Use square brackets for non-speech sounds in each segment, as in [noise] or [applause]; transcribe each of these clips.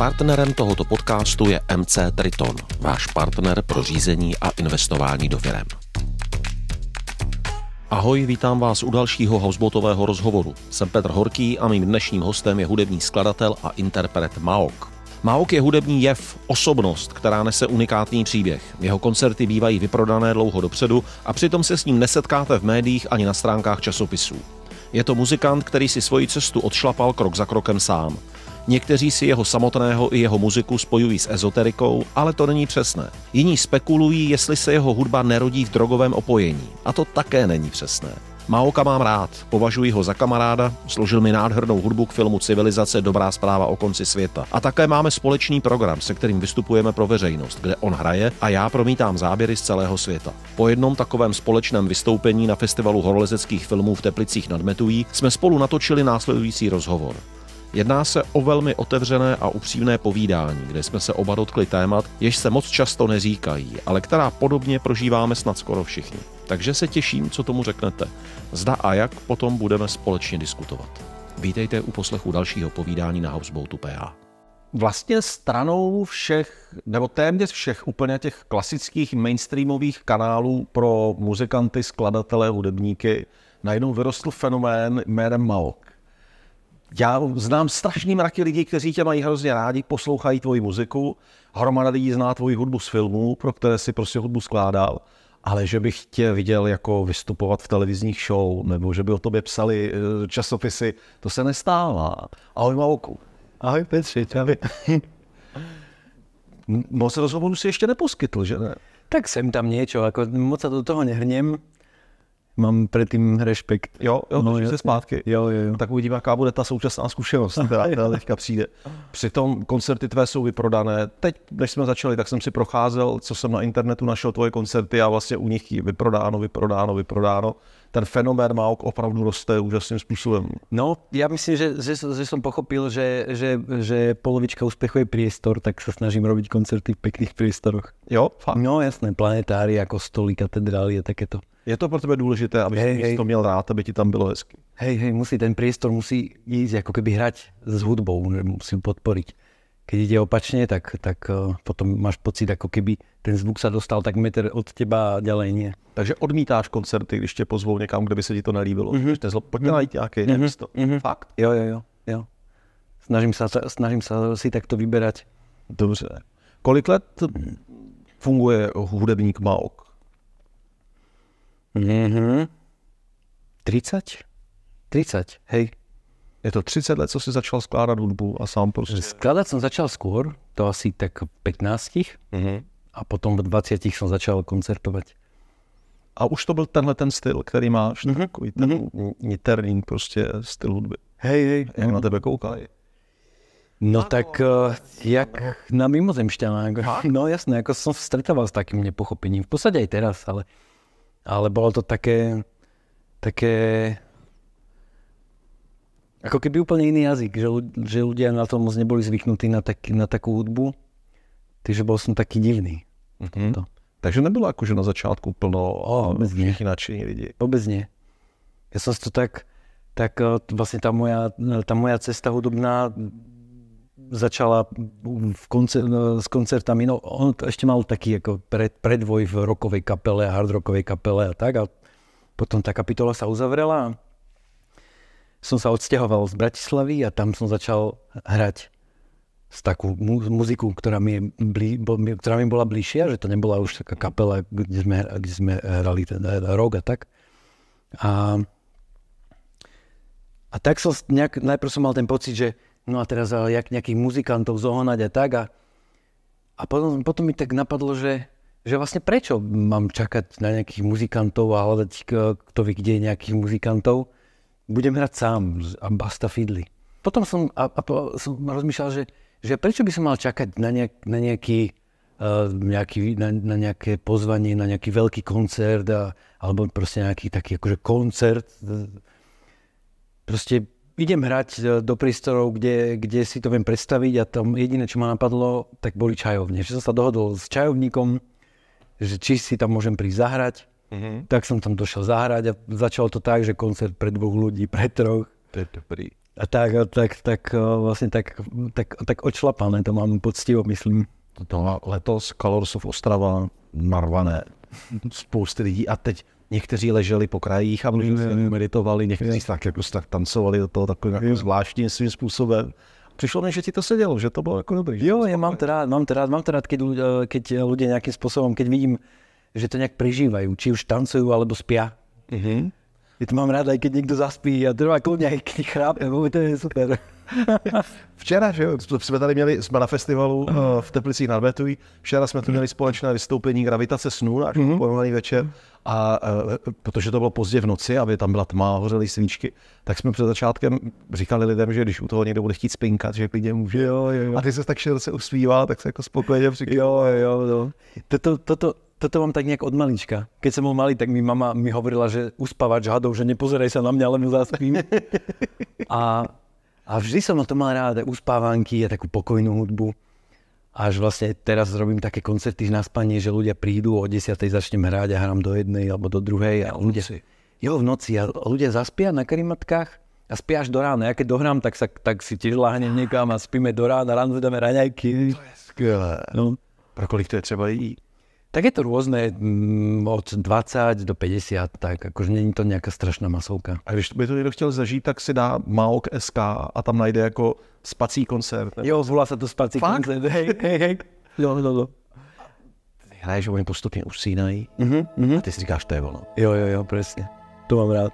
Partnerem tohoto podcastu je MC Triton, váš partner pro řízení a investování do firem. Ahoj, vítám vás u dalšího housebotového rozhovoru. Jsem Petr Horký a mým dnešním hostem je hudební skladatel a interpret Maok. Maok je hudební jev, osobnost, která nese unikátní příběh. Jeho koncerty bývají vyprodané dlouho dopředu a přitom se s ním nesetkáte v médiích ani na stránkách časopisů. Je to muzikant, který si svoji cestu odšlapal krok za krokem sám. Někteří si jeho samotného i jeho muziku spojují s ezoterikou, ale to není přesné. Jiní spekulují, jestli se jeho hudba nerodí v drogovém opojení. A to také není přesné. Maoka mám rád, považuji ho za kamaráda, složil mi nádhernou hudbu k filmu Civilizace Dobrá zpráva o konci světa. A také máme společný program, se kterým vystupujeme pro veřejnost, kde on hraje a já promítám záběry z celého světa. Po jednom takovém společném vystoupení na festivalu horolezeckých filmů v Teplicích nad Metují jsme spolu natočili následující rozhovor. Jedná se o velmi otevřené a upřímné povídání, kde jsme se oba dotkli témat, jež se moc často neříkají, ale která podobně prožíváme snad skoro všichni. Takže se těším, co tomu řeknete. Zda a jak potom budeme společně diskutovat. Vítejte u poslechu dalšího povídání na Houseboatu PH. Vlastně stranou všech, nebo téměř všech úplně těch klasických mainstreamových kanálů pro muzikanty, skladatele, hudebníky, najednou vyrostl fenomén jménem Maok Já znám strašný mraky lidí, kteří tě mají hrozně rádi, poslouchají tvoji muziku, hromada lidí zná tvoji hudbu z filmů, pro které si prostě hudbu skládal, ale že bych tě viděl jako vystupovat v televizních show, nebo že by o tobě psali eh, časopisy, to se nestává. Ahoj Mauku. Ahoj Petři, čavy. moc rozhovoru si ještě neposkytl, že ne? Tak sem tam niečo, ako moc sa do toho nehrnem, mám předtím respekt. Jo, jo no, se zpátky. Jo, jo, jo. Tak uvidíme, jaká bude ta současná zkušenost, která teda teďka přijde. Přitom koncerty tvé jsou vyprodané. Teď, než jsme začali, tak jsem si procházel, co jsem na internetu našel tvoje koncerty a vlastně u nich vyprodáno, vyprodáno, vyprodáno ten fenomén Maok opravdu roste úžasným způsobem. No, já myslím, že, že, že som pochopil, že, že, že polovička úspechu je priestor, tak sa snažím robiť koncerty v pekných priestoroch. Jo, fakt. No jasné, planetári ako stoly, katedrály a takéto. Je to pro tebe důležité, aby hej, si to měl rád, aby ti tam bylo hezky. Hej, hej, musí, ten priestor musí ísť ako keby hrať s hudbou, musím podporiť keď ide opačne, tak, tak eh, potom máš pocit, ako keby ten zvuk sa dostal tak meter od teba a ďalej nie. Takže odmítáš koncerty, když ťa pozvou niekam, kde by sa ti to nelíbilo. Mm-hmm. Ten zlo, poďme najít nejaké mm-hmm. místo. Mm-hmm. Fakt? Jo, jo, jo. jo. Snažím, sa, snažím sa si takto vyberať. Dobře. Kolik let funguje hudebník Maok? Mm-hmm. 30? 30, hej. Je to 30 let, co si začal skládat hudbu a sám prostě? Skládat som začal skôr, to asi tak 15 mm-hmm. a potom v 20 som začal koncertovať. A už to byl tenhle ten styl, který máš, mm-hmm. takový ten mm-hmm. niterný prostě styl hudby. Hej, hej. Jak mm-hmm. na tebe koukají? No a tak, uh, jak na mimozemšťana. [laughs] No jasné, ako som stretával s takým nepochopením. V podstate aj teraz, ale, ale bolo to také, také ako keby úplne iný jazyk, že, že ľudia na tom moc neboli zvyknutí na, tak, na takú hudbu, takže bol som taký divný. Mm-hmm. To. Takže nebolo akože na začátku plno oh, nadšení ľudí. Vôbec nie. Ja som si to tak, tak e, vlastne tá moja, tá moja cesta hudobná začala v koncer, s koncertami, no on ešte mal taký ako pred, predvoj v rokovej kapele hardrokovej kapele a tak a potom tá kapitola sa uzavrela som sa odsťahoval z Bratislavy a tam som začal hrať s takú mu- muziku, ktorá mi, blí, bo, mi, ktorá mi bola bližšia, že to nebola už taká kapela, kde sme, kde sme hrali teda rok a tak. A, a tak som nejak, najprv som mal ten pocit, že no a teraz ale jak nejakých muzikantov zohonať a tak a, a potom, potom mi tak napadlo, že, že vlastne prečo mám čakať na nejakých muzikantov a hľadať kto vie kde nejakých muzikantov, budem hrať sám a basta fidli. Potom som, a, a, som rozmýšľal, že, že prečo by som mal čakať na, nejak, na nejaký eh, nejaký, na, na nejaké pozvanie, na nejaký veľký koncert a, alebo proste nejaký taký akože koncert. Proste idem hrať eh, do prístorov, kde, kde si to viem predstaviť a tam jediné, čo ma napadlo, tak boli čajovne. Že som sa dohodol s čajovníkom, že či si tam môžem prísť zahrať Mm-hmm. Tak som tam došiel zahrať a začalo to tak, že koncert pre dvoch ľudí, pre troch. To je dobrý. A tak, a tak, tak e, vlastne tak, tak, tak odšlapané to mám poctivo, myslím. To letos Colors of Ostrava narvané. Spousty lidí a teď Někteří leželi po krajích a mluvili, mm, meditovali, někteří mm-hmm. tak jako tak tancovali do toho takovým mm-hmm. zvláštním svým způsobem. Přišlo mi, že ti to dělo, že to bylo jako dobrý. Jo, já mám to rád, mám to rád, mám to rád, keď, e, keď ľudia nějakým způsobem, keď vidím, že to nejak prežívajú, či už tancujú alebo spia. Uh-huh. Ja to mám rád, aj keď niekto zaspí a trvá kľudne, aj keď chrápe, no, to je super. [laughs] Včera, že jo, jsme tady měli, jsme na festivalu uh, v Teplicích nad Betuji, včera jsme tu měli mhm. společné vystoupení Gravitace snů, až mm-hmm. pojmenovaný večer, mhm. a uh, protože to bylo pozdě v noci, aby tam byla tma, hořely svíčky, tak jsme před začátkem říkali lidem, že když u toho někdo bude chtít spinkat, že klidně může. Jo, jo, jo. A ty se tak se usmíval, tak se jako spokojeně přikýval. Jo, jo, jo. No. Toto, toto, toto mám tak nejak od malička. Keď som bol malý, tak mi mama mi hovorila, že uspávať hadov, že nepozeraj sa na mňa, ale mu zaspím. [laughs] a, a vždy som na to mal rád, uspávanky a takú pokojnú hudbu. Až vlastne teraz robím také koncerty na spanie, že ľudia prídu, o 10. začnem hrať a hrám do jednej alebo do druhej. A ľudia, v jo, v noci. A ľudia zaspia na karimatkách a spia až do rána. Ja keď dohrám, tak, sa, tak si tiež láhnem niekam a spíme do rána, ráno dáme raňajky. To je skvelé. No. Pro kolik to je třeba jít? Tak je to rôzne, mm, od 20 do 50, tak akože není to nějaká strašná masovka. A když by to niekto chtěl zažít, tak si dá Maok SK a tam najde jako spací koncert. Jo, volá se to spací Fakt? koncert. Hej, hej, hej. Jo, jo, jo. Hraješ, oni postupně usínají mm-hmm, mhm. mm a ty si říkáš, to je ono. Jo, jo, jo, presne. To mám rád.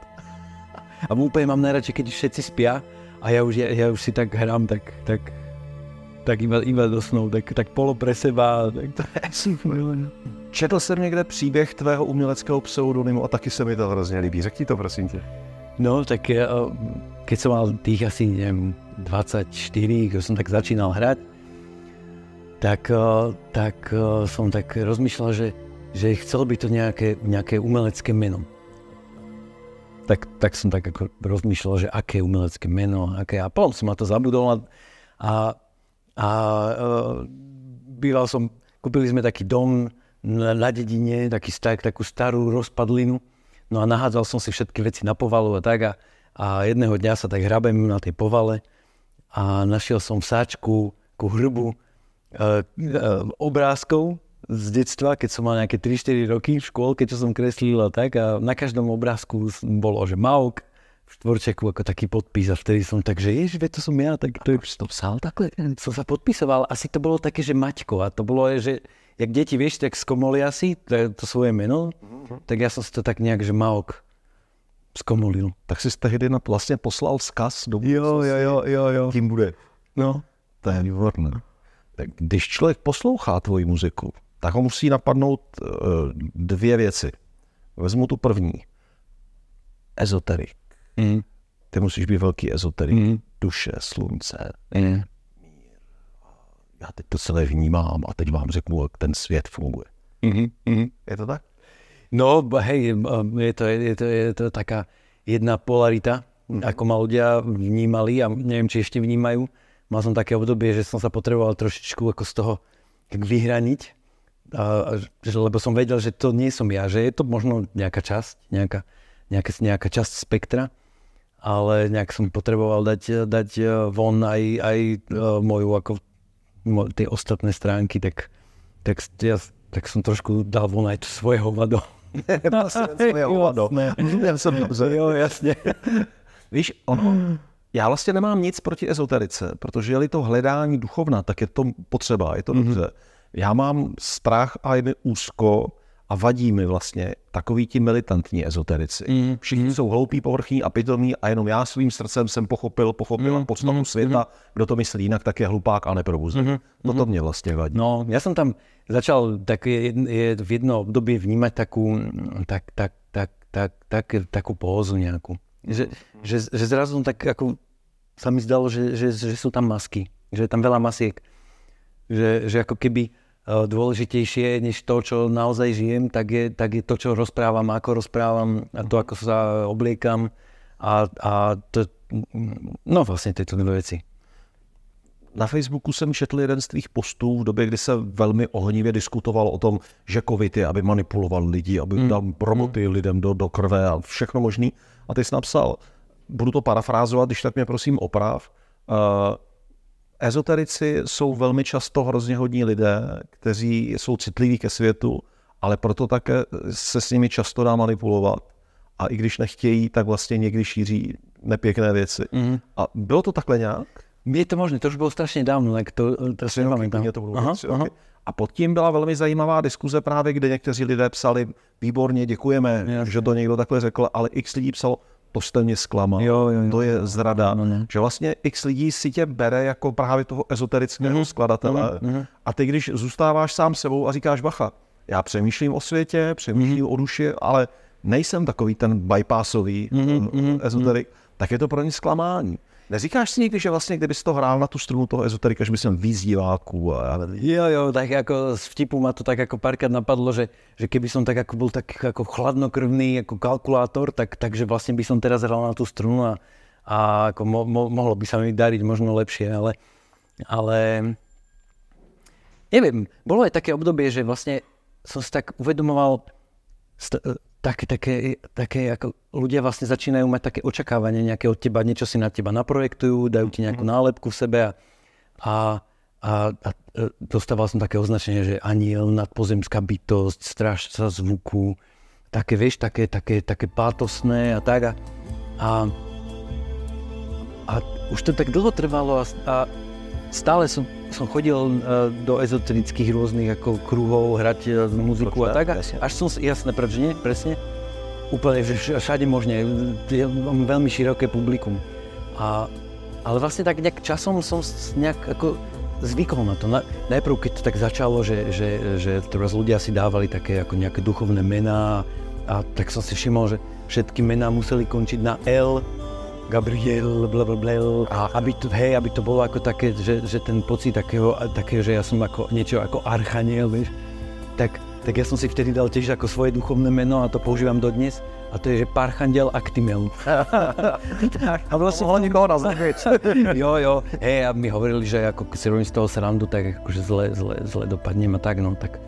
A úplně mám najradšej, keď všetci spia a ja už, ja, ja už si tak hrám, tak, tak tak iba, iba dosnou, tak, tak polo pre seba. Tak to je Četl jsem někde příběh tvého uměleckého pseudonymu a taky se mi to hrozně líbí. Řekni to prosím tě. No, tak eh, keď som mal tých asi, neviem, 24, keď som tak začínal hrať, tak, eh, tak eh, som tak rozmýšľal, že, že chcel by to nejaké, nejaké umelecké meno. Tak, tak som tak ako rozmýšľal, že aké umelecké meno, aké. A potom som ma to zabudol a, a a e, býval som, kúpili sme taký dom na dedine, taký starý, takú starú rozpadlinu. No a nahádzal som si všetky veci na povalu a tak. A, a jedného dňa sa tak hrabem na tej povale a našiel som v sáčku ku hrbu uh, e, uh, e, obrázkov z detstva, keď som mal nejaké 3-4 roky v škôlke, čo som kreslil a tak. A na každom obrázku bolo, že Mauk, v štvorčeku ako taký podpis a vtedy som tak, že ježiš, to som ja, tak to je... to psal takhle? Som sa podpisoval, asi to bolo také, že Maťko a to bolo, že jak deti, vieš, tak skomolia asi to, to svoje meno, mm-hmm. tak ja som si to tak nejak, že Maok skomolil. Tak si tehdy na, vlastně poslal skaz do Jo, jo, jo, jo, jo. Tím bude. No. To je výborné. Tak když člověk poslouchá tvoji muziku, tak ho musí napadnout uh, dvě věci. Vezmu tu první. Ezoterik mm. ty musíš být velký ezoterik. Mm. Duše, slunce, mm. Já teď to celé vnímám a teď vám řeknu, jak ten svět funguje. Mm-hmm. Mm-hmm. Je to tak? No, hej, je to, je to, je to taká jedna polarita, mm. ako ma ľudia vnímali a neviem, či ešte vnímajú. Mal som také obdobie, že som sa potreboval trošičku ako z toho tak a, a, že, lebo som vedel, že to nie som ja, že je to možno nejaká časť, nejaká, nejaká, nejaká časť spektra, ale nejak som potreboval dať, eh, dať eh, von aj, aj eh, moju, ako mo, tie ostatné stránky, tak, tak, ja, tak som trošku dal von aj to svoje hovado. [laughs] No, [laughs] ja som jo, jasne. [laughs] Víš, ono, já vlastně nemám nic proti ezoterice, protože je-li to hledání duchovna, tak je to potřeba, je to mhm. dobře. Mm-hmm. Já mám strach a jde úzko a vadí mi vlastně takový ti militantní ezoterici. Mm. Všichni mm. jsou hloupí, povrchní a pitomí a jenom já svým srdcem jsem pochopil, pochopil mm. podstatu mm. světa. Mhm. Kdo to myslí jinak, tak je hlupák a neprobuzný. Mm. No to mě vlastně vadí. No, já jsem tam začal tak je, je v jedno období vnímat takovou, tak, tak, tak, tak, tak, takú pózu nějakou. Že, že, že zrazu tak jako sa mi zdalo, že, že, že sú tam masky, že je tam veľa masiek. Že, že ako keby Eh, dôležitejšie než to, čo naozaj žijem, tak je, tak je to, čo rozprávam, ako rozprávam a to, ako sa obliekam a, a to, no vlastně tyto dvě věci. Na Facebooku jsem četl jeden z tvých postů v době, kdy se velmi ohnivě diskutoval o tom, že covid je, aby manipuloval lidi, aby mm. promoty mm. lidem do, do krve a všechno možný. A ty jsi napsal, budu to parafrázovat, když tak mě prosím oprav, uh, Ezoterici jsou velmi často hrozně hodní lidé, kteří jsou citliví ke světu, ale proto také se s nimi často dá manipulovat. A i když nechtějí, tak vlastně někdy šíří nepěkné věci. Mm. A bylo to takhle nějak? Je to možné, to už bylo strašně dávno, tak to teraz eh, nepamätám. To aha, aha. Okay. A pod tím byla velmi zajímavá diskuze právě, kde někteří lidé psali, výborně, děkujeme, Jasne. že to někdo takhle řekl, ale x lidí psalo, Postelně zklamat. jo, jo, jo. to je zrada, no, ne. No. že vlastně x lidí si tě bere jako právě toho ezoterického mm-hmm. skladatele mm-hmm. a ty když zůstáváš sám sebou a říkáš bacha, já přemýšlím o světě, přemýšlím mm-hmm. o duši, ale nejsem takový ten bypassový mm-hmm. ezoterik, mm-hmm. tak je to pro ně zklamání. Neříkáš si někdy, že vlastně, kdyby si to hrál na tu strunu toho ezoterika, že by som víc diváků? A... Jo, jo, tak jako z vtipu ma to tak jako párkrát napadlo, že, že keby som tak jako byl tak jako chladnokrvný jako kalkulátor, tak, takže vlastně by som teraz hrál na tu strunu a, a jako mo, mo, mohlo by sa mi dariť možno lepšie, ale, ale neviem, bolo aj také obdobie, že vlastne som si tak uvedomoval, st- tak, také, také ako ľudia vlastne začínajú mať také očakávanie nejaké od teba, niečo si na teba naprojektujú, dajú ti nejakú mhm. nálepku v sebe a, a, a, a e, dostával som také označenie, že aniel, nadpozemská bytosť, strážca zvuku, také, vieš, také, také, také pátosné a tak. A, a, a už to tak dlho trvalo a, a stále som som chodil e, do ezoterických rôznych ako kruhov hrať e, muziku a tak. až som, jasné, prečo nie, presne. Úplne, všade možne, e, mám veľmi široké publikum. A, ale vlastne tak nejak časom som nejak ako zvykol na to. Najprv, keď to tak začalo, že, že, že teraz ľudia si dávali také ako nejaké duchovné mená, a tak som si všimol, že všetky mená museli končiť na L, Gabriel, bla, bla, bla, A aby to, hej, aby to bolo ako také, že, že ten pocit takého, také, že ja som ako niečo ako archaniel, vieš, tak, tak ja som si vtedy dal tiež ako svoje duchovné meno a to používam dodnes. A to je, že Parchandel Actimel. [laughs] a vlastne ho nikoho nás Jo, jo. Hej, a mi hovorili, že ako si robím z toho srandu, tak akože zle, zle, zle dopadnem a tak, no tak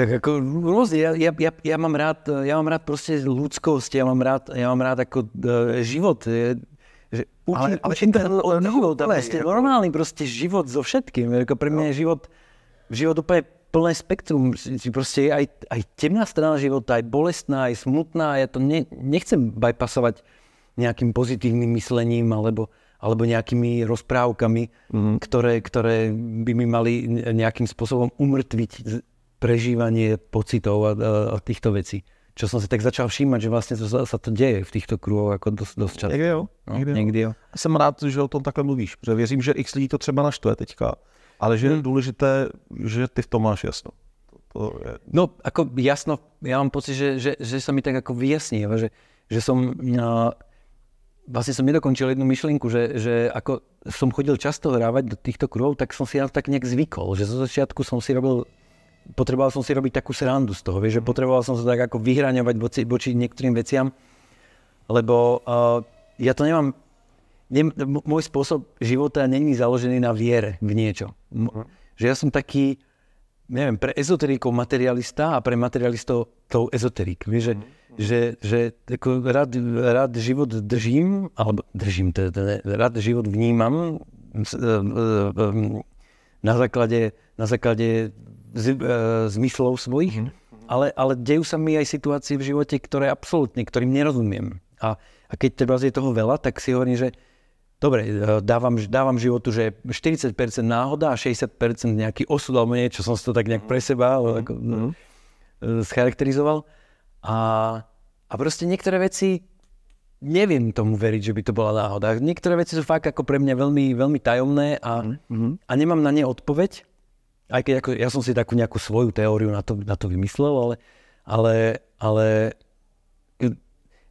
tak ako rôzne, ja, ja, ja, ja, mám rád, ja mám rád proste ľudskosť, ja mám rád, ja mám rád ako e, život. Je, že učím, ale, ale učím ten život, ale proste no. normálny proste život so všetkým. E, ako pre mňa je no. život, život úplne plné spektrum. Proste aj, aj temná strana života, aj bolestná, aj smutná. Ja to ne, nechcem bypassovať nejakým pozitívnym myslením alebo, alebo nejakými rozprávkami, mm-hmm. ktoré, ktoré by mi mali nejakým spôsobom umrtviť prežívanie pocitov a, a týchto vecí. Čo som si tak začal všímať, že vlastne to, sa to děje v těchto kruhoch ako dost, dost často. Niekde jo, no, niekde jo. jo. Jsem rád, že o tom takhle mluvíš, protože věřím, že x lidí to třeba naštve teďka, ale že hmm. dôležité, důležité, že ty v tom máš jasno. To je... No, ako jasno, ja mám pocit, že, že, že sa mi tak ako vyjasní, že, že som... na, vlastne som nedokončil jednu myšlienku, že, že ako som chodil často hrávať do týchto kruhov, tak som si na to tak nejak zvykol, že zo začiatku som si robil potreboval som si robiť takú srandu z toho, vieš, že mhm. potreboval som sa tak ako vyhraňovať voči, voči niektorým veciam, lebo uh, ja to nemám, ne, môj spôsob života není založený na viere v niečo. M- mhm. že ja som taký, neviem, pre ezoterikov materialista a pre materialistov tou ezoterik. Vieš, že, mhm. že, že ako rád, rád život držím, alebo držím, teda, teda, rád život vnímam eh, eh, na základe, na základe z, e, zmyslov svojich, mm ale, ale dejú sa mi aj situácie v živote, ktoré absolútne, ktorým nerozumiem. A, a keď teda je toho veľa, tak si hovorím, že dobre, e, dávam, dávam životu, že 40% náhoda a 60% nejaký osud alebo niečo, som si to tak nejak pre seba mm ako, no, scharakterizoval. A, a proste niektoré veci neviem tomu veriť, že by to bola náhoda. Niektoré veci sú fakt ako pre mňa veľmi, veľmi tajomné a, mm-hmm. a nemám na ne odpoveď. Aj keď ako, ja som si takú nejakú svoju teóriu na to, na to vymyslel, ale, ale, ale e,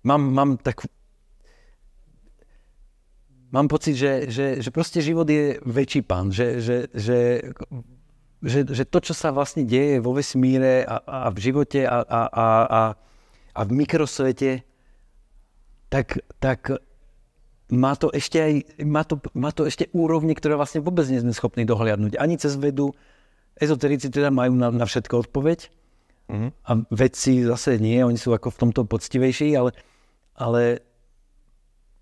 mám, mám takú mám pocit, že, že, že proste život je väčší pán, že, že, že, že, že to, čo sa vlastne deje vo vesmíre a, a v živote a, a, a, a, a v mikrosvete, tak, tak má to ešte aj, má to, má to ešte úrovne, ktoré vlastne vôbec nie sme schopní dohliadnúť. Ani cez vedu, Ezoterici teda majú na, na všetko odpoveď mm-hmm. a vedci zase nie, oni sú ako v tomto poctivejší, ale, ale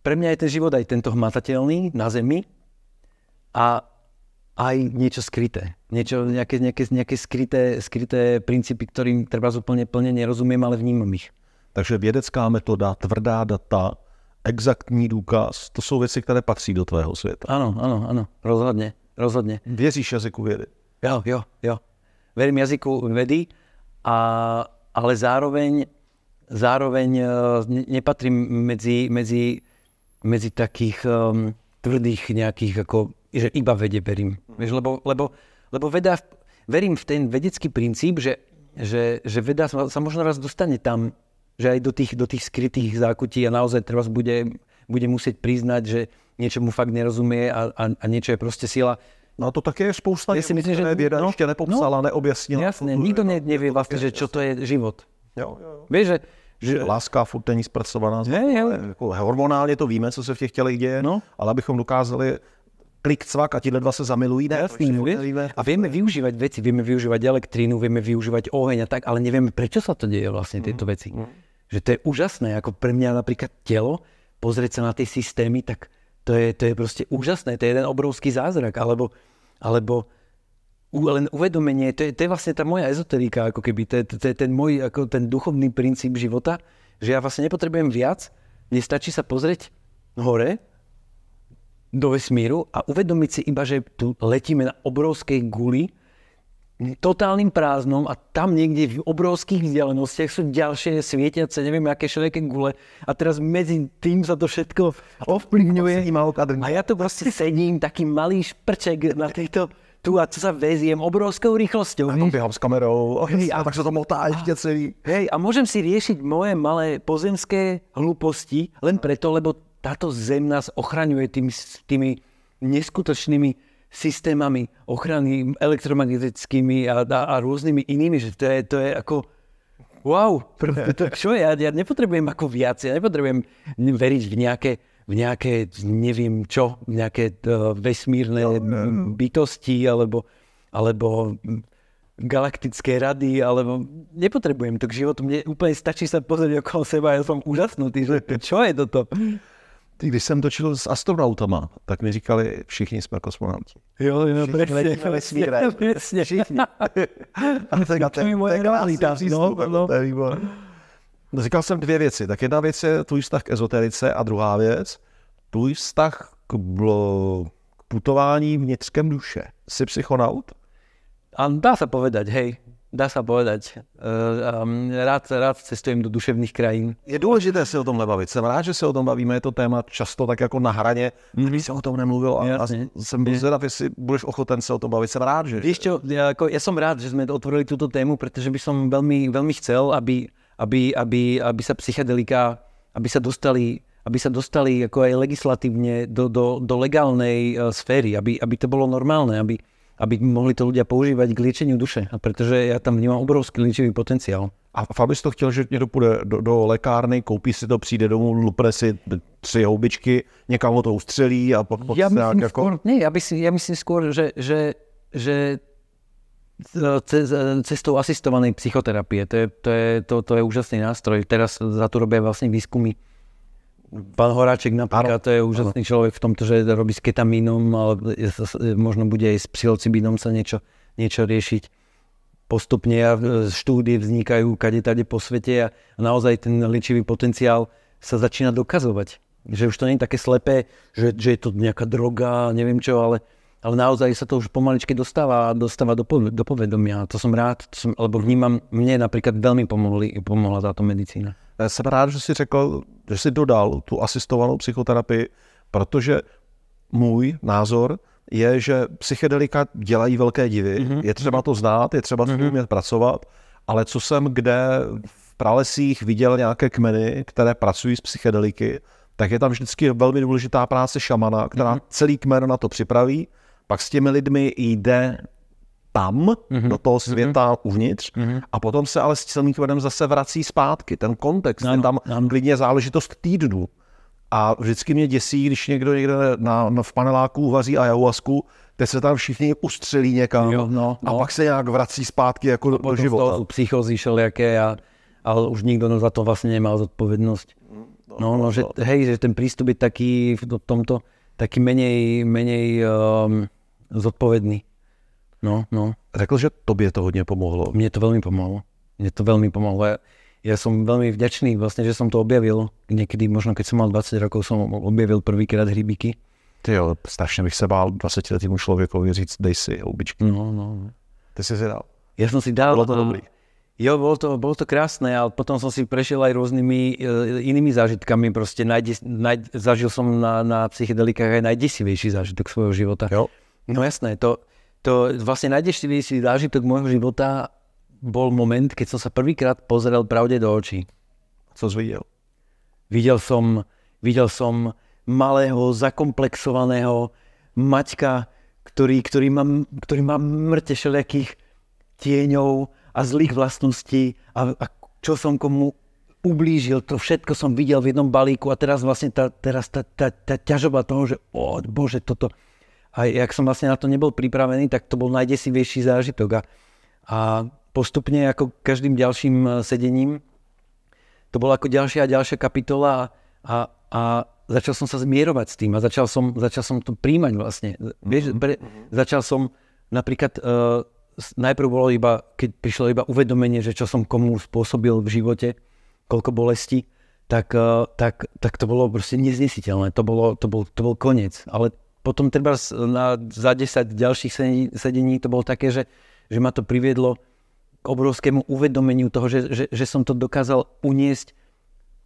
pre mňa je ten život aj tento hmatateľný na Zemi a aj niečo skryté. Niečo, nejaké, nejaké, nejaké skryté, skryté princípy, ktorým treba úplne plne nerozumiem, ale vnímam ich. Takže vědecká metoda, tvrdá data, exaktní důkaz, to jsou věci, které patří do tvého světa. Ano, ano, ano, rozhodně, rozhodně. Věříš jazyku vědy? Jo, jo, jo. Verím jazyku vedy, a, ale zároveň, zároveň e, nepatrím medzi, medzi, medzi takých um, tvrdých nejakých, ako, že iba vede verím. Vieš, lebo, lebo, lebo veda, verím v ten vedecký princíp, že, že, že veda sa možno raz dostane tam, že aj do tých, do tých skrytých zákutí a naozaj teraz bude, bude musieť priznať, že niečomu fakt nerozumie a, a, a niečo je proste sila. No a to také je spousta ja si myslím, že vieda no, ještě no. nepopsala, no, neobjasnila. Jasne, to, nikto ne, nevie vlastne, že čo to je život. Jo, jo, jo. Vieš, že, že... Láska furt není zpracovaná. Ne, ne, jako hormonálně to víme, co se v těch telech děje, no. ale abychom dokázali klik, cvak a tíhle dva sa zamilují. Ne? Jasný, no, vieme, a vieme využívať veci, vieme využívať elektrínu, vieme využívať oheň a tak, ale nevieme, prečo sa to deje vlastne tieto mhm. veci. Mm. Že to je úžasné, ako pre mňa napríklad telo, pozrieť sa na tie systémy, tak to je, to je proste úžasné, to je jeden obrovský zázrak. Alebo alebo len uvedomenie, to je, to je vlastne tá moja ezoterika, ako keby, to je, to je ten môj, ako ten duchovný princíp života, že ja vlastne nepotrebujem viac, mne stačí sa pozrieť hore do vesmíru a uvedomiť si iba, že tu letíme na obrovskej guli totálnym prázdnom a tam niekde v obrovských vzdialenostiach sú ďalšie svietiace, neviem aké všelijaké gule a teraz medzi tým sa to všetko ovplyvňuje. A ja tu proste sedím, taký malý šprček na tejto tu a tu sa veziem obrovskou rýchlosťou. Áno, behám s kamerou, hej, a tak sa to motá ešte celý. Hej, a môžem si riešiť moje malé pozemské hlúposti len preto, lebo táto zem nás ochraňuje tými, tými neskutočnými systémami ochrany elektromagnetickými a, a, a rôznymi inými, že to je, to je ako wow, to, čo ja, ja nepotrebujem ako viac, ja nepotrebujem veriť v nejaké, v nejaké neviem čo, v nejaké eh, vesmírne no, no, no. bytosti alebo, alebo galaktické rady, alebo nepotrebujem to k životu. Mne úplne stačí sa pozrieť okolo seba, ja som úžasnutý, že [laughs] čo je toto? Ty, když jsem točil s astronautama, tak mi říkali, všichni jsme kosmonauti. Jo, jo, všichni presne, Presne. Všichni. [laughs] A tak, to je moje realita. No, no. To je výbor. No, říkal jsem dvě věci. Tak jedna věc je tvůj vztah k ezoterice a druhá věc, tvůj vztah k, blo, k putování vnitřkem duše. Jsi psychonaut? A dá se povedať, hej. Dá sa povedať. Uh, um, rád, rád cestujem do duševných krajín. Je důležité si o tom bavit. Jsem rád, že se o tom bavíme. Je to téma často tak jako na hraně. Mm-hmm. Když o tom nemluvil a, a jsem byl zvedavý, jestli budeš ochoten se o tom bavit. Jsem rád, že... Víš čo, ja, ako, ja som rád, že sme otvorili túto tému, pretože by som veľmi, veľmi chcel, aby, aby, aby, aby sa psychedelika, aby sa dostali aby sa dostali ako aj legislatívne do, do, do legálnej e, sféry, aby, aby to bolo normálne, aby, aby mohli to ľudia používať k liečeniu duše. A pretože ja tam vnímám obrovský liečivý potenciál. A Fabius to chtěl, že někdo půjde do, do lekárny, koupí si to, přijde domů, lupne si tři houbičky, někam ho to ustřelí a pak pod, ja nějak jako... Skôr, nie, ja, myslím, ja myslím skôr, že, že, že eh, cez, eh, cestou asistovanej psychoterapie. To je, to, je, to, to je úžasný nástroj. Teraz za to robia vlastne výskumy Pán Horáček napríklad, ano. to je úžasný ano. človek v tomto, že robí s ketamínom, ale e, možno bude aj s psilocibínom sa niečo, niečo riešiť postupne a e, štúdie vznikajú kade tade po svete a naozaj ten liečivý potenciál sa začína dokazovať. Že už to nie je také slepé, že, že je to nejaká droga, neviem čo, ale, ale naozaj sa to už pomaličky dostáva, dostáva do, do povedomia. To som rád, to som, lebo vnímam, mne napríklad veľmi pomohli, pomohla táto medicína. Som rád, že si řekl že si dodal tu asistovanou psychoterapii, protože můj názor je, že psychedelika dělají velké divy. Mm-hmm. Je třeba to znát, je třeba s tím mhm. umět pracovat, ale co jsem kde v pralesích viděl nějaké kmeny, které pracují s psychedeliky, tak je tam vždycky velmi důležitá práce šamana, která mm-hmm. celý kmen na to připraví, pak s těmi lidmi jde tam, mm-hmm. do toho mhm. světa mm-hmm. uvnitř, mm-hmm. a potom se ale s celým kmenem zase vrací zpátky. Ten kontext, ano, je tam ano. klidně záležitost týdnu. A vždycky mě děsí, když někdo někde na, na, v paneláku uvaří ayahuasku, teď se tam všichni ustřelí někam jo, no, a no. pak se nějak vrací zpátky jako do, do života. Psychozí je, já, ale už nikdo za to vlastně nemá zodpovědnost. Mm, no, no, no, že, no. hej, že ten prístup je taký v tomto, taký menej, menej um, ehm, zodpovedný. No, no. Řekl, že tobě to hodně pomohlo. Mne to veľmi pomohlo. Mne to veľmi pomohlo. Ja, ja som veľmi vďačný, vlastne, že som to objavil. Niekedy, možno keď som mal 20 rokov, som objavil prvýkrát hrybíky. Ty jo, strašne bych sa bál 20 letým človekovi říct, dej si houbičky. No, no, no. Ty si si dal. Ja som si dal. Bolo to eh, dobrý. Jo, bolo to, bolo to krásne, ale potom som si prešiel aj rôznymi e, eh, inými zážitkami. Proste najdes, naj, zažil som na, na psychedelikách aj najdesivejší zážitok svojho života. Jo. No jasné, to, to vlastne najdeštivejší zážitok môjho života bol moment, keď som sa prvýkrát pozrel pravde do očí. Som videl. Videl som, videl som malého, zakomplexovaného Maťka, ktorý, ktorý, má, ktorý má mŕte všelijakých tieňov a zlých vlastností a, a čo som komu ublížil, to všetko som videl v jednom balíku a teraz vlastne tá, teraz tá, tá, tá ťažoba toho, že o oh, bože, toto, a jak som vlastne na to nebol pripravený, tak to bol najdesivejší zážitok. A, a postupne ako každým ďalším e, sedením to bola ako ďalšia a ďalšia kapitola a, a začal som sa zmierovať s tým a začal som, začal som to príjmať vlastne. mm-hmm. pre, mhm. začal som napríklad, uh, najprv bolo iba, keď prišlo iba uvedomenie, že čo som komu spôsobil v živote, koľko bolesti, tak, uh, tak, tak to bolo proste neznesiteľné. To, bolo, to, bol, to bol koniec. Ale potom treba na, za 10 ďalších sedení to bolo také, že, že ma to priviedlo k obrovskému uvedomeniu toho, že, že, že som to dokázal uniesť,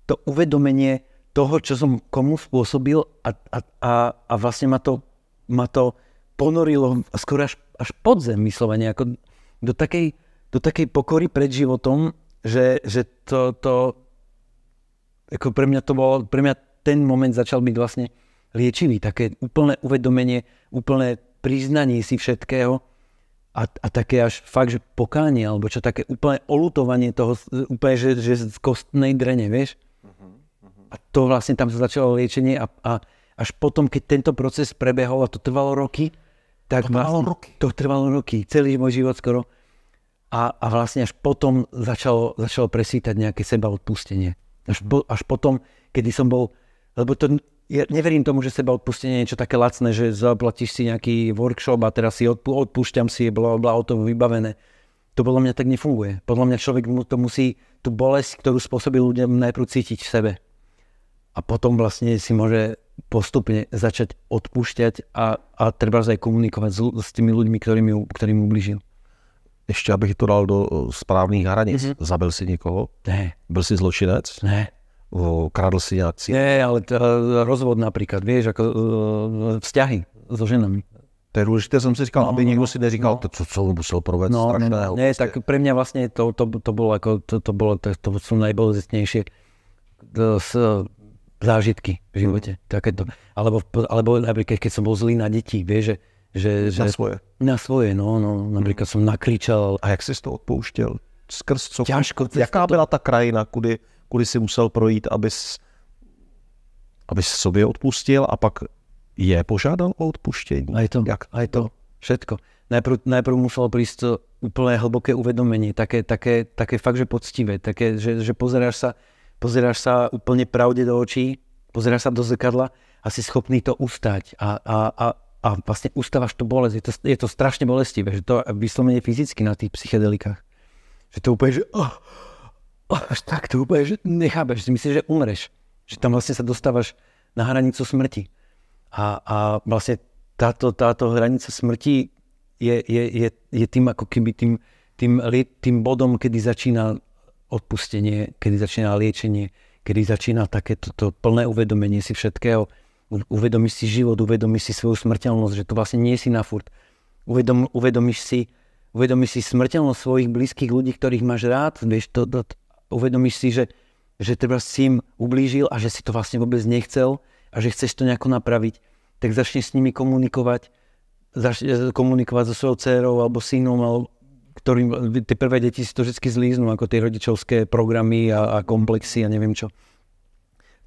to uvedomenie toho, čo som komu spôsobil a, a, a, a vlastne ma to, ma to ponorilo skoro až, až pod zem vyslovene, ako do takej, do takej pokory pred životom, že, že to, to ako pre mňa to bolo, pre mňa ten moment začal byť vlastne liečivý, také úplné uvedomenie, úplné priznanie si všetkého a, a také až fakt, že pokánie, alebo čo také úplné olutovanie toho, úplne, že, že z kostnej drene, vieš? A to vlastne tam sa začalo liečenie a, a až potom, keď tento proces prebehol a to trvalo roky, tak to trvalo vlastne, roky. To trvalo roky, celý môj život skoro. A, a vlastne až potom začalo, začalo presvítať nejaké seba odpustenie. Až, po, až potom, kedy som bol, lebo to ja neverím tomu, že seba odpustenie je niečo také lacné, že zaplatíš si nejaký workshop a teraz si odpú, odpúšťam si, bla, bla, o to vybavené. To podľa mňa tak nefunguje. Podľa mňa človek to musí tú bolesť, ktorú spôsobí ľuďom, najprv cítiť v sebe. A potom vlastne si môže postupne začať odpúšťať a, a treba aj komunikovať s, s tými ľuďmi, ktorým, ktorým ublížil. Ještě abych to dal do e, správných hranic. Mm-hmm. Zabil si někoho? Ne. Byl si zločinec? Ne kradl si akcie. Nie, ale to, rozvod napríklad, vieš, ako e, vzťahy so ženami. To je dôležité, som si říkal, no, aby niekto no, si neříkal, no, to, co, co musel provedť no, strašného. No, no. Ne, ne, tak pre mňa vlastne to, to, to bolo ako, to, to, bolo, to, to sú najbolestnejšie e, zážitky v mhm. živote. Hmm. Takéto. Alebo, alebo napríklad, keď som bol zlý na deti, vieš, že, že, na že, svoje. Na svoje, no, no napríklad hmm. som nakričal. A jak si to odpúšťal? Skrz co? Ťažko. Jaká to... byla ta krajina, kudy kudy si musel projít, abys, abys sobě odpustil a pak je požádal o A je to, Jak? je to, všetko. Najprv, najprv muselo prísť úplné hlboké uvedomenie, také, také, také fakt, že poctivé, také, že, že pozeráš, sa, pozeráš sa úplne pravde do očí, pozeráš sa do zrkadla a si schopný to ustať a, a, a, a vlastne ustávaš to bolesť. Je to, je to strašne bolestivé, že to vyslovene fyzicky na tých psychedelikách. Že to úplne, že... Oh, až tak to úplne, že nechápeš, si myslíš, že umreš. Že tam vlastne sa dostávaš na hranicu smrti. A, a vlastne táto, táto hranica smrti je, je, je, je tým ako keby tým, tým, tým bodom, kedy začína odpustenie, kedy začína liečenie, kedy začína takéto to plné uvedomenie si všetkého. Uvedomíš si život, uvedomíš si svoju smrteľnosť, že to vlastne nie si na furt. Uvedom, uvedomíš si, uvedomíš si smrteľnosť svojich blízkych ľudí, ktorých máš rád, vieš, to, to, uvedomíš si, že, že treba si im ublížil a že si to vlastne vôbec nechcel a že chceš to nejako napraviť, tak začneš s nimi komunikovať, začneš komunikovať so svojou dcerou alebo synom, alebo ktorým tie prvé deti si to vždy zlíznú, ako tie rodičovské programy a, a komplexy a neviem čo.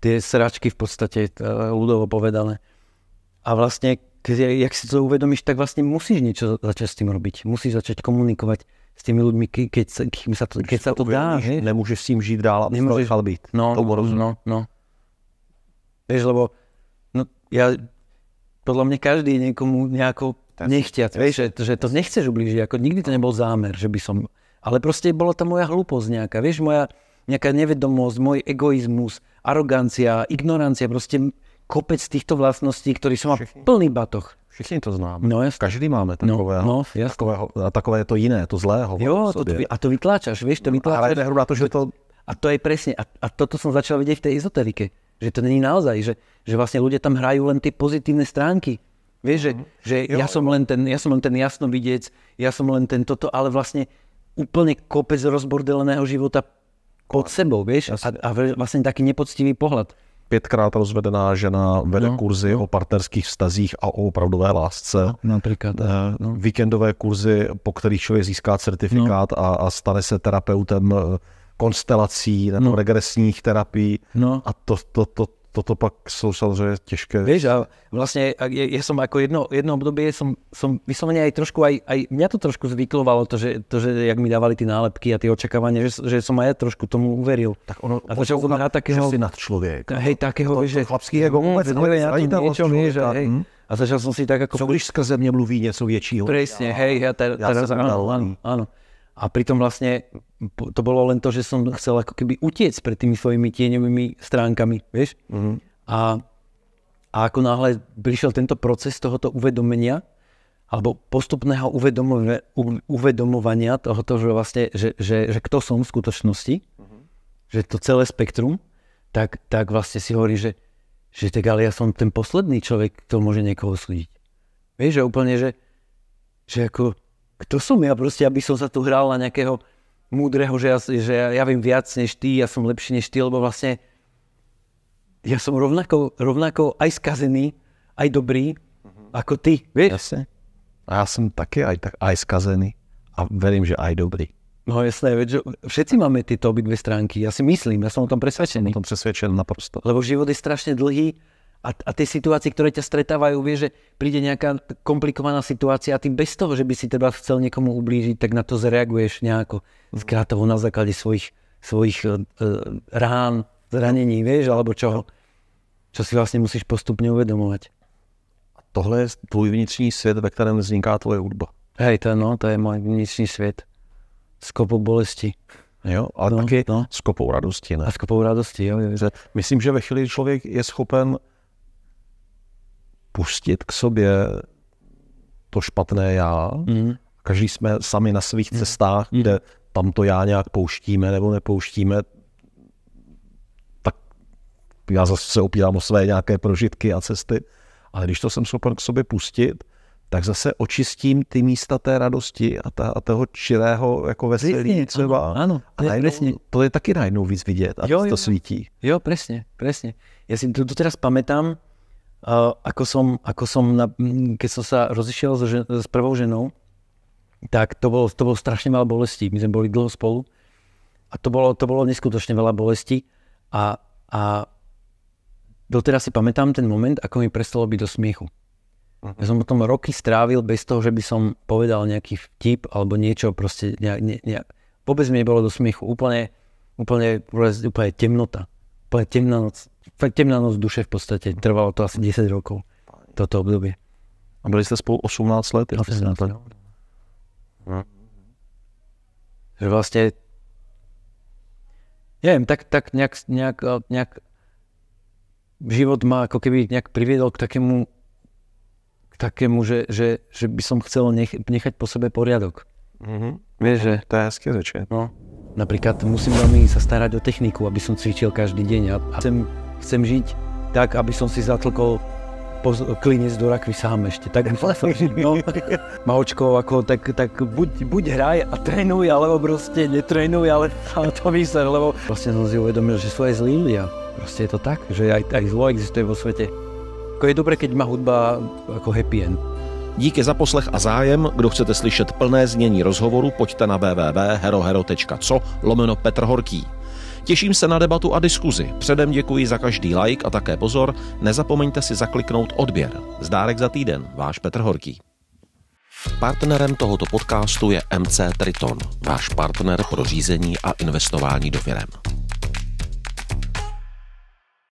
Tie sračky v podstate, e, ľudovo povedané. A vlastne, keď, jak si to uvedomíš, tak vlastne musíš niečo začať s tým robiť. Musíš začať komunikovať s těmi lidmi, keď sa, keď sa to, keď sa to dá. Vieš, nemôžeš s tým žiť dál, a nemôžeš, to byť. No, to no, no, no. Vieš, lebo no, ja, podľa mňa každý niekomu nejako nechtiac, že, že to nechceš ublížiť, ako nikdy to nebol zámer, že by som, ale proste bola to moja hlúposť nejaká, vieš, moja nejaká nevedomosť, môj egoizmus, arogancia, ignorancia, proste kopec týchto vlastností, ktorý som mal plný batoch. Všichni to známe. No jasný. Každý máme no, takového. No, no, takového a takové je to jiné, to zlého. Jo, to, a to vytláčaš, vieš, to no, vytláčaš. Ale hru na to, že to... A to je presne, a, a toto som začal vidieť v tej ezoterike. Že to není naozaj, že, že vlastne ľudia tam hrajú len tie pozitívne stránky. Vieš, že, mhm. že jo, ja, som len ten, ja som len ten jasnovidec, ja som len ten toto, ale vlastne úplne kopec rozbordeleného života pod sebou, vieš? A, a vlastne taký nepoctivý pohľad pětkrát rozvedená žena vede no, kurzy no. o partnerských vztazích a o opravdové lásce. No, například. Eh, no. Víkendové kurzy, po kterých člověk získá certifikát no. a, a stane se terapeutem eh, konstelací nebo no. regresních terapií. No. A to, to, to, toto pak že je ťažké. Vieš, a vlastne ja, ja som ako jedno, jedno obdobie som, som vyslovene aj trošku, aj, aj mňa to trošku zvyklovalo, to že, to, že jak mi dávali tie nálepky a tie očakávania, že, že som aj ja trošku tomu uveril. Tak ono, a to, som na, takého... Že si nad človek. Hej, takého, to, vieš, že... Chlapský ego vôbec nevie, na tom niečo, vieš, a, hej. Hm? A začal som si tak ako... Co když skrze mne mluví něco většího? Presne, hej, ja teraz... Ja áno, áno. A pritom vlastne to bolo len to, že som chcel ako keby utiec pred tými svojimi tieňovými stránkami, vieš? Mm-hmm. A, a ako náhle prišiel tento proces tohoto uvedomenia, alebo postupného uvedomove, uvedomovania tohoto, že vlastne, že, že, že kto som v skutočnosti, mm-hmm. že to celé spektrum, tak, tak vlastne si hovorí, že, že tak ale ja som ten posledný človek, kto môže niekoho súdiť. Vieš, že úplne, že, že ako kto som ja proste, aby som sa tu hral na nejakého múdreho, že ja, že ja, viem viac než ty, ja som lepší než ty, lebo vlastne ja som rovnako, rovnako aj skazený, aj dobrý, mm-hmm. ako ty, vieš? Jasne. A ja som také aj, tak, aj skazený a verím, že aj dobrý. No jasné, veď, že všetci máme tieto obidve stránky, ja si myslím, ja som o tom presvedčený. O tom presvedčený naprosto. Lebo život je strašne dlhý a, a tie situácie, ktoré ťa stretávajú, vieš, že príde nejaká komplikovaná situácia a ty bez toho, že by si teda chcel niekomu ublížiť, tak na to zreaguješ nejako skrátovo na základe svojich, svojich uh, rán, zranení, vieš, alebo čo, čo si vlastne musíš postupne uvedomovať. A tohle je tvůj vnitřní svět, ve kterém vzniká tvoje hudba. Hej, to je, no, to je môj vnitřní svět. Skopu bolesti. Jo, ale no, taky no. s kopou radosti, ne? A s kopou radosti, jo. jo. Myslím, že ve chvíli člověk je schopen pustit k sobě to špatné já. Mm. Každý jsme sami na svých mm. cestách, mm. kde tam to já nějak pouštíme nebo nepouštíme. Tak já zase se opírám o své nějaké prožitky a cesty. Ale když to jsem schopen k sobě pustit, tak zase očistím ty místa té radosti a, ta, a toho čirého jako veselí třeba. Ano, ano, a najednou, presne. to je taky najednou víc vidět a jo, to jo, svítí. Jo, přesně, přesně. Já si to, to teraz pamätám, ako som, ako som na, keď som sa rozišiel so, s prvou ženou, tak to bolo, to bolo strašne veľa bolestí. My sme boli dlho spolu a to bolo, to bolo neskutočne veľa bolesti a, a doteraz si pamätám ten moment, ako mi prestalo byť do smiechu. Uh-huh. Ja som potom roky strávil bez toho, že by som povedal nejaký vtip alebo niečo proste Ne, ne, ne, Vôbec mi nebolo do smiechu. Úplne, úplne, úplne temnota. Úplne temná noc fakt temná noc duše v podstate. Trvalo to asi 10 rokov, toto obdobie. A byli ste spolu 18 let? 18 let. No. Že vlastne, neviem, tak, tak nejak, nejak, nejak život ma ako keby nejak priviedol k takému, k takému, že, že, že by som chcel nech, nechať po sebe poriadok. Mm-hmm. Vieš, že to je hezké No. Napríklad musím veľmi sa starať o techniku, aby som cvičil každý deň a, a chcem chcem žiť tak, aby som si zatlkol poz- klinec do rakvy sám ešte. Tak [laughs] no, [laughs] Maočko, ako tak, tak buď, buď hraj a trénuj, alebo proste netrénuj, ale to vyser, lebo vlastne som si uvedomil, že sú aj zlí ľudia. Proste je to tak, že aj, aj zlo existuje vo svete. Ako je dobré, keď má hudba ako happy end. Díky za poslech a zájem. Kdo chcete slyšet plné znění rozhovoru, pojďte na www.herohero.co lomeno Petr Horký. Těším se na debatu a diskuzi. Předem děkuji za každý like a také pozor, nezapomeňte si zakliknout odběr. Zdárek za týden, váš Petr Horký. Partnerem tohoto podcastu je MC Triton, váš partner pro řízení a investování do firem.